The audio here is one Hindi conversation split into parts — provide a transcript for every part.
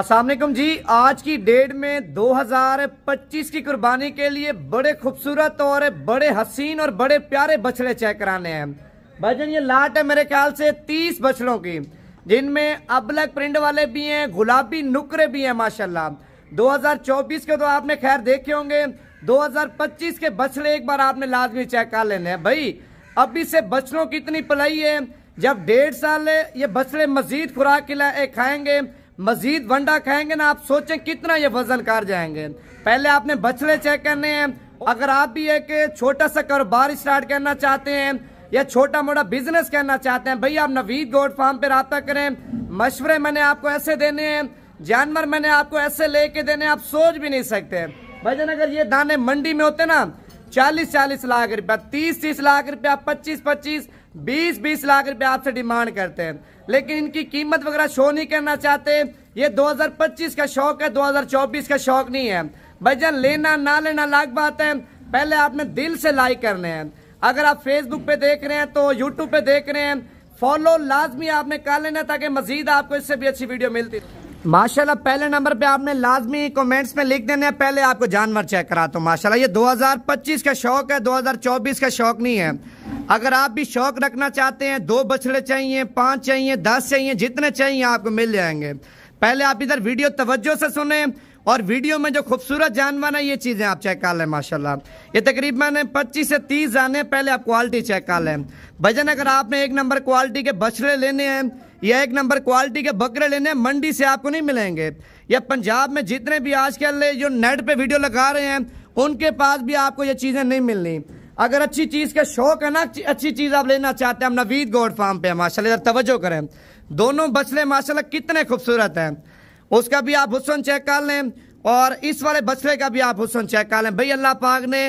असलम जी आज की डेट में 2025 की कुर्बानी के लिए बड़े खूबसूरत और बड़े हसीन और बड़े प्यारे बछड़े चेक कराने हैं भाईजन ये लाट है मेरे ख्याल से 30 बछड़ों की जिनमें अबलग प्रिंट वाले भी हैं गुलाबी नुकरे भी हैं माशाल्लाह 2024 के तो आपने खैर देखे होंगे 2025 के बछड़े एक बार आपने लाजमी चेक कर लेने हैं भाई अभी से बछड़ों की इतनी पलाई है जब डेढ़ साल ये बछड़े मजीद खुराक खाएंगे मजीद वंडा खाएंगे ना आप सोचें कितना ये वजन कार जाएंगे पहले आपने बछड़े चेक करने हैं अगर आप भी एक छोटा सा कारोबार स्टार्ट करना चाहते हैं या छोटा मोटा बिजनेस करना चाहते हैं भैया आप नवीद गोड फार्म पे रहा करें मशवरे मैंने आपको ऐसे देने हैं जानवर मैंने आपको ऐसे लेके देने आप सोच भी नहीं सकते भजन अगर ये दाने मंडी में होते ना चालीस चालीस लाख रुपया तीस तीस लाख रुपया पच्चीस पच्चीस बीस बीस लाख रुपए आपसे डिमांड करते हैं लेकिन इनकी कीमत वगैरह शो नहीं करना चाहते ये 2025 का शौक है 2024 का शौक नहीं है भजन लेना ना लेना लाख बात है पहले आपने दिल से लाइक करने हैं अगर आप फेसबुक पे देख रहे हैं तो यूट्यूब पे देख रहे हैं फॉलो लाजमी आपने कर लेना ताकि मजीद आपको इससे भी अच्छी वीडियो मिलती माशाला पहले नंबर पे आपने लाजमी कमेंट्स में लिख देने पहले आपको जानवर चेक कराता तो हूँ माशाला ये 2025 का शौक है 2024 का शौक नहीं है अगर आप भी शौक रखना चाहते हैं दो बछड़े चाहिए पाँच चाहिए दस चाहिए जितने चाहिए आपको मिल जाएंगे पहले आप इधर वीडियो तवज्जो से सुने और वीडियो में जो खूबसूरत जानवर है ये चीज़ें आप चेक कर लें माशाल्लाह ये तकरीबन 25 से 30 जाने पहले आप क्वालिटी चेक कर लें भजन अगर आपने एक नंबर क्वालिटी के बछड़े लेने हैं या एक नंबर क्वालिटी के बकरे लेने हैं मंडी से आपको नहीं मिलेंगे या पंजाब में जितने भी आजकल जो नेट पे वीडियो लगा रहे हैं उनके पास भी आपको ये चीज़ें नहीं मिलनी अगर अच्छी चीज़ का शौक है ना अच्छी चीज़ आप लेना चाहते हैं हम नवीद गोड फार्म पे माशाल्लाह इधर तवज्जो करें दोनों बछड़े माशाल्लाह कितने खूबसूरत हैं उसका भी आप हुसन चेक कर लें और इस वाले बछड़े का भी आप हुसन चेक कर लें भाई अल्लाह पाक ने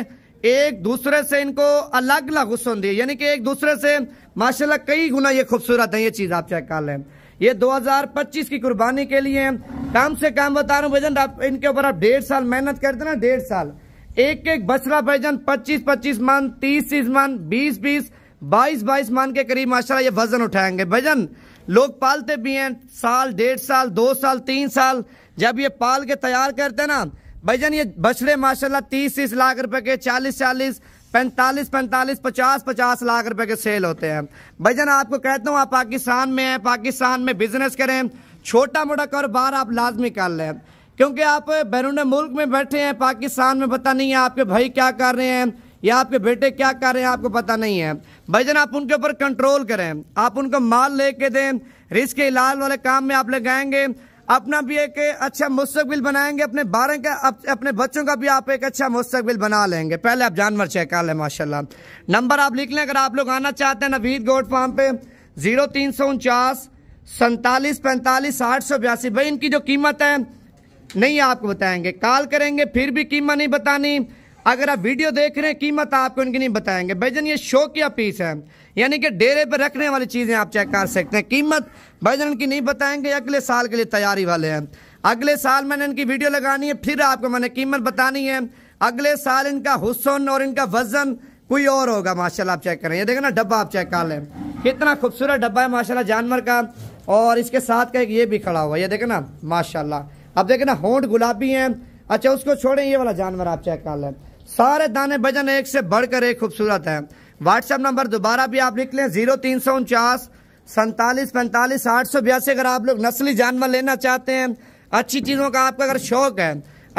एक दूसरे से इनको अलग अलग हुसन दिए यानी कि एक दूसरे से माशाल्लाह कई गुना ये खूबसूरत है ये चीज़ आप चेक कर लें ये 2025 की कुर्बानी के लिए कम से कम बता रहा हूँ भजन आप इनके ऊपर आप डेढ़ साल मेहनत करते ना डेढ़ साल एक एक बछड़ा भाईजान पच्चीस पच्चीस मन तीस तीस मान बीस बीस बाईस बाईस मान के करीब माशाल्लाह ये वजन उठाएंगे भाईजान लोग पालते भी हैं साल डेढ़ साल दो साल तीन साल जब ये पाल के तैयार करते ना भाईजान ये बछड़े माशाल्लाह तीस तीस लाख रुपए के चालीस चालीस पैंतालीस पैंतालीस पचास पचास लाख रुपए के सेल होते हैं भाईजान आपको कहता हूँ आप पाकिस्तान में हैं पाकिस्तान में बिजनेस करें छोटा मोटा कारोबार आप लाजमी कर लें क्योंकि आप बैरून मुल्क में बैठे हैं पाकिस्तान में पता नहीं है आपके भाई क्या कर रहे हैं या आपके बेटे क्या कर रहे हैं आपको पता नहीं है जन आप उनके ऊपर कंट्रोल करें आप उनको माल लेके दें रिस्क के इलाज वाले काम में आप लगाएंगे अपना भी एक अच्छा मुस्तबिल बनाएंगे अपने बारह का अपने बच्चों का भी आप एक अच्छा मुस्तबिल बना लेंगे पहले आप जानवर चेक कर लें माशा नंबर आप लिख लें अगर आप लोग आना चाहते हैं नवीद गोड फार्म पे जीरो तीन सौ उनचास सैंतालीस पैंतालीस आठ सौ बयासी भाई इनकी जो कीमत है नहीं आपको बताएंगे कॉल करेंगे फिर भी कीमत नहीं बतानी अगर आप वीडियो देख रहे हैं कीमत आपको इनकी नहीं बताएंगे भाईजन ये शो पीस है यानी कि डेरे पर रखने वाली चीज़ें आप चेक कर सकते हैं कीमत भाईजन इनकी नहीं बताएंगे अगले साल के लिए तैयारी वाले हैं अगले साल मैंने इनकी वीडियो लगानी है फिर आपको मैंने कीमत बतानी है अगले साल इनका हुसन और इनका वजन कोई और होगा माशाल्लाह आप चेक करें ये देखें ना डब्बा आप चेक कर लें कितना खूबसूरत डब्बा है माशाल्लाह जानवर का और इसके साथ का एक ये भी खड़ा हुआ ये देखें ना माशाल्लाह अब देखे ना होंठ गुलाबी हैं अच्छा उसको छोड़ें ये वाला जानवर आप चेक कर लें सारे दाने भजन एक से बढ़कर एक खूबसूरत है व्हाट्सएप नंबर दोबारा भी आप लिख लें जीरो तीन सौ उनचास सैंतालीस पैंतालीस आठ सौ बयासी अगर आप लोग नस्ली जानवर लेना चाहते हैं अच्छी चीज़ों का आपका अगर शौक है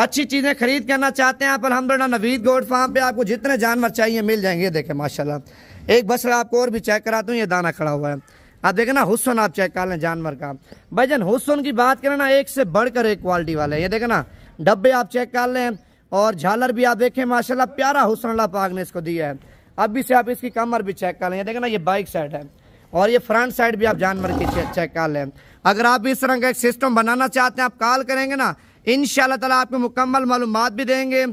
अच्छी चीज़ें खरीद करना चाहते हैं आप अलहमदिल्ला नवीद गोड फार्म पे आपको जितने जानवर चाहिए मिल जाएंगे देखें माशा एक बस आपको और भी चेक कराता हूँ ये दाना खड़ा हुआ है आप देखे ना हुसन आप चेक कर लें जानवर का भाई जान हुसन की बात करें ना एक से बढ़कर एक क्वालिटी वाले ये देखे ना डब्बे आप चेक कर लें और झालर भी आप देखें माशाला प्यारा हुसन अल्लाह पाक ने इसको दिया है अभी से आप इसकी कमर भी चेक कर लें देखे ना ये बाइक साइड है और ये फ्रंट साइड भी आप जानवर की चेक कर लें अगर आप इस तरह का एक सिस्टम बनाना चाहते हैं आप कॉल करेंगे ना इन ताला आपको मुकम्मल मालूम भी देंगे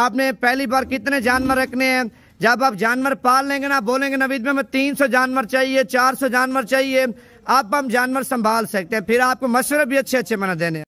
आपने पहली बार कितने जानवर रखने हैं जब आप जानवर पाल लेंगे ना बोलेंगे नवीद में हमें तीन सौ जानवर चाहिए चार सौ जानवर चाहिए आप हम जानवर संभाल सकते हैं फिर आपको मशवरे भी अच्छे अच्छे मना देने